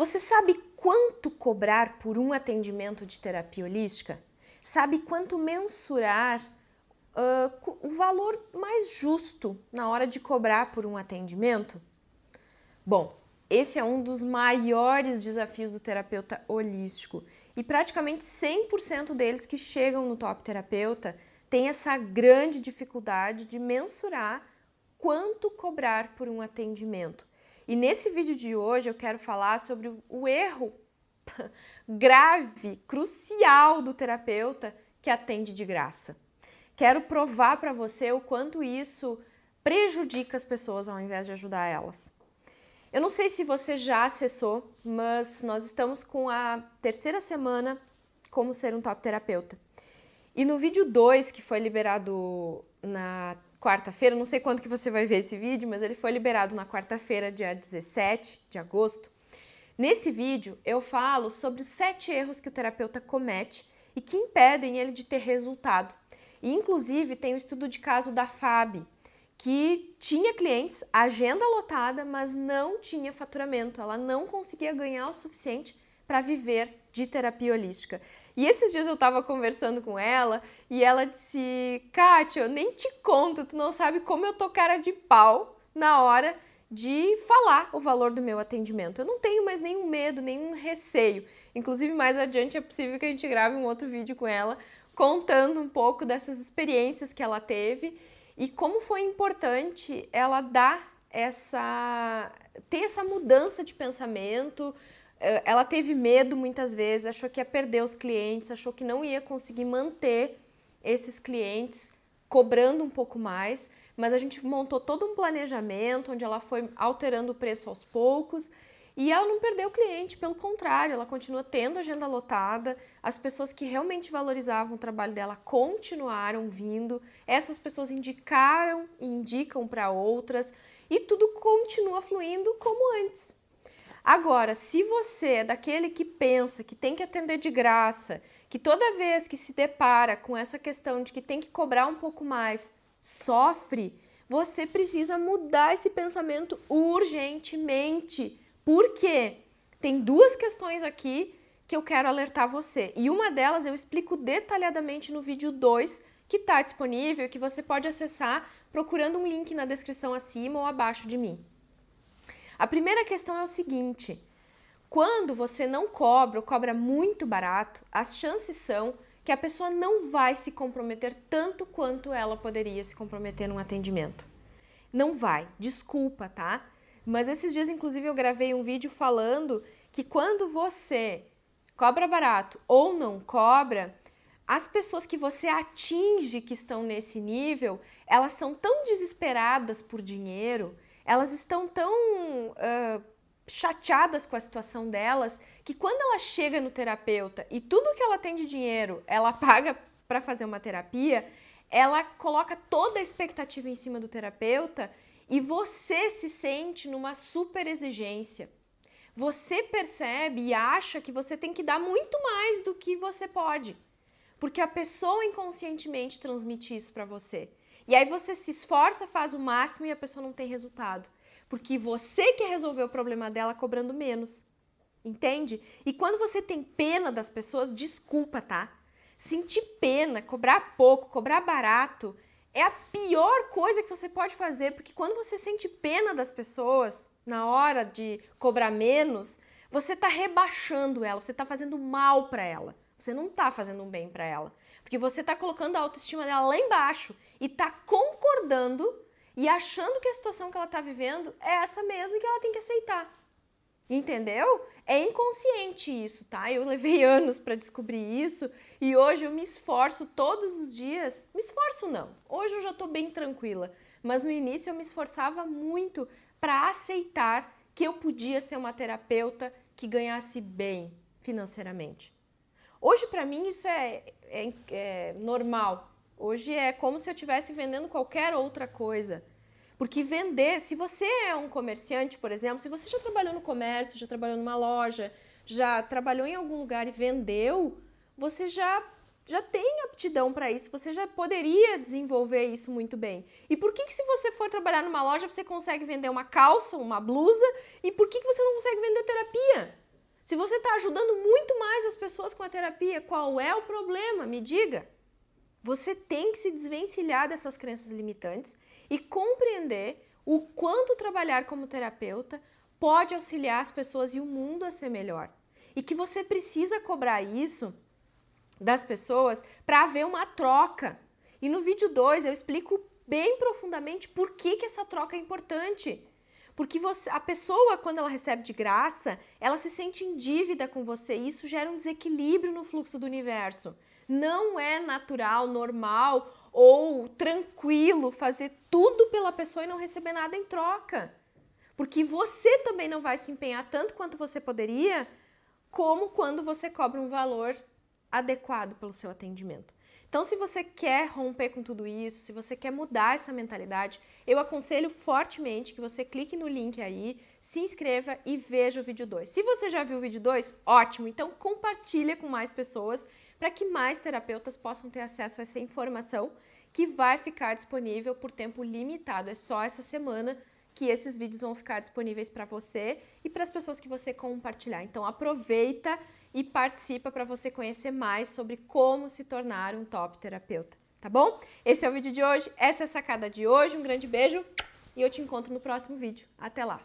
Você sabe quanto cobrar por um atendimento de terapia holística? Sabe quanto mensurar uh, o valor mais justo na hora de cobrar por um atendimento? Bom, esse é um dos maiores desafios do terapeuta holístico e praticamente 100% deles que chegam no top terapeuta tem essa grande dificuldade de mensurar quanto cobrar por um atendimento. E nesse vídeo de hoje eu quero falar sobre o erro grave, crucial do terapeuta que atende de graça. Quero provar para você o quanto isso prejudica as pessoas ao invés de ajudar elas. Eu não sei se você já acessou, mas nós estamos com a terceira semana como ser um top terapeuta. E no vídeo 2, que foi liberado na quarta-feira, não sei quando que você vai ver esse vídeo, mas ele foi liberado na quarta-feira, dia 17 de agosto. Nesse vídeo eu falo sobre os sete erros que o terapeuta comete e que impedem ele de ter resultado. E, inclusive tem o um estudo de caso da FAB, que tinha clientes, agenda lotada, mas não tinha faturamento, ela não conseguia ganhar o suficiente para viver de terapia holística. E esses dias eu tava conversando com ela e ela disse: Kátia, eu nem te conto, tu não sabe como eu tô cara de pau na hora de falar o valor do meu atendimento. Eu não tenho mais nenhum medo, nenhum receio. Inclusive, mais adiante é possível que a gente grave um outro vídeo com ela contando um pouco dessas experiências que ela teve e como foi importante ela dar essa ter essa mudança de pensamento, eh, ela teve medo muitas vezes, achou que ia perder os clientes, achou que não ia conseguir manter esses clientes cobrando um pouco mais, mas a gente montou todo um planejamento onde ela foi alterando o preço aos poucos e ela não perdeu o cliente, pelo contrário, ela continua tendo agenda lotada, as pessoas que realmente valorizavam o trabalho dela continuaram vindo, essas pessoas indicaram e indicam para outras e tudo continua fluindo como antes. Agora, se você é daquele que pensa que tem que atender de graça, que toda vez que se depara com essa questão de que tem que cobrar um pouco mais, sofre, você precisa mudar esse pensamento urgentemente. Por quê? Tem duas questões aqui que eu quero alertar você. E uma delas eu explico detalhadamente no vídeo 2, que está disponível, que você pode acessar procurando um link na descrição acima ou abaixo de mim. A primeira questão é o seguinte: quando você não cobra ou cobra muito barato, as chances são que a pessoa não vai se comprometer tanto quanto ela poderia se comprometer num atendimento. Não vai, desculpa, tá? Mas esses dias, inclusive, eu gravei um vídeo falando que quando você cobra barato ou não cobra, as pessoas que você atinge que estão nesse nível, elas são tão desesperadas por dinheiro elas estão tão uh, chateadas com a situação delas que quando ela chega no terapeuta e tudo que ela tem de dinheiro ela paga para fazer uma terapia, ela coloca toda a expectativa em cima do terapeuta e você se sente numa super exigência. Você percebe e acha que você tem que dar muito mais do que você pode, porque a pessoa inconscientemente transmite isso para você. E aí você se esforça, faz o máximo e a pessoa não tem resultado. Porque você que resolveu o problema dela cobrando menos. Entende? E quando você tem pena das pessoas, desculpa, tá? Sentir pena, cobrar pouco, cobrar barato, é a pior coisa que você pode fazer, porque quando você sente pena das pessoas na hora de cobrar menos, você está rebaixando ela, você está fazendo mal para ela. Você não está fazendo um bem para ela. Porque você está colocando a autoestima dela lá embaixo e está concordando e achando que a situação que ela está vivendo é essa mesmo e que ela tem que aceitar. Entendeu? É inconsciente isso, tá? Eu levei anos para descobrir isso e hoje eu me esforço todos os dias. Me esforço não. Hoje eu já tô bem tranquila, mas no início eu me esforçava muito para aceitar que eu podia ser uma terapeuta que ganhasse bem financeiramente. Hoje, para mim, isso é, é, é normal. Hoje é como se eu estivesse vendendo qualquer outra coisa. Porque vender, se você é um comerciante, por exemplo, se você já trabalhou no comércio, já trabalhou numa loja, já trabalhou em algum lugar e vendeu, você já já tem aptidão para isso, você já poderia desenvolver isso muito bem. E por que, que se você for trabalhar numa loja, você consegue vender uma calça, uma blusa, e por que, que você não consegue vender terapia? Se você está ajudando muito mais as pessoas com a terapia, qual é o problema? Me diga. Você tem que se desvencilhar dessas crenças limitantes e compreender o quanto trabalhar como terapeuta pode auxiliar as pessoas e o mundo a ser melhor. E que você precisa cobrar isso das pessoas para haver uma troca. E no vídeo 2 eu explico bem profundamente por que, que essa troca é importante. Porque você, a pessoa, quando ela recebe de graça, ela se sente em dívida com você e isso gera um desequilíbrio no fluxo do universo. Não é natural, normal ou tranquilo fazer tudo pela pessoa e não receber nada em troca. Porque você também não vai se empenhar tanto quanto você poderia, como quando você cobra um valor adequado pelo seu atendimento. Então, se você quer romper com tudo isso, se você quer mudar essa mentalidade, eu aconselho fortemente que você clique no link aí, se inscreva e veja o vídeo 2. Se você já viu o vídeo 2, ótimo, então compartilha com mais pessoas para que mais terapeutas possam ter acesso a essa informação que vai ficar disponível por tempo limitado, é só essa semana que esses vídeos vão ficar disponíveis para você e para as pessoas que você compartilhar. Então aproveita e participa para você conhecer mais sobre como se tornar um top terapeuta, tá bom? Esse é o vídeo de hoje, essa é a sacada de hoje. Um grande beijo e eu te encontro no próximo vídeo. Até lá.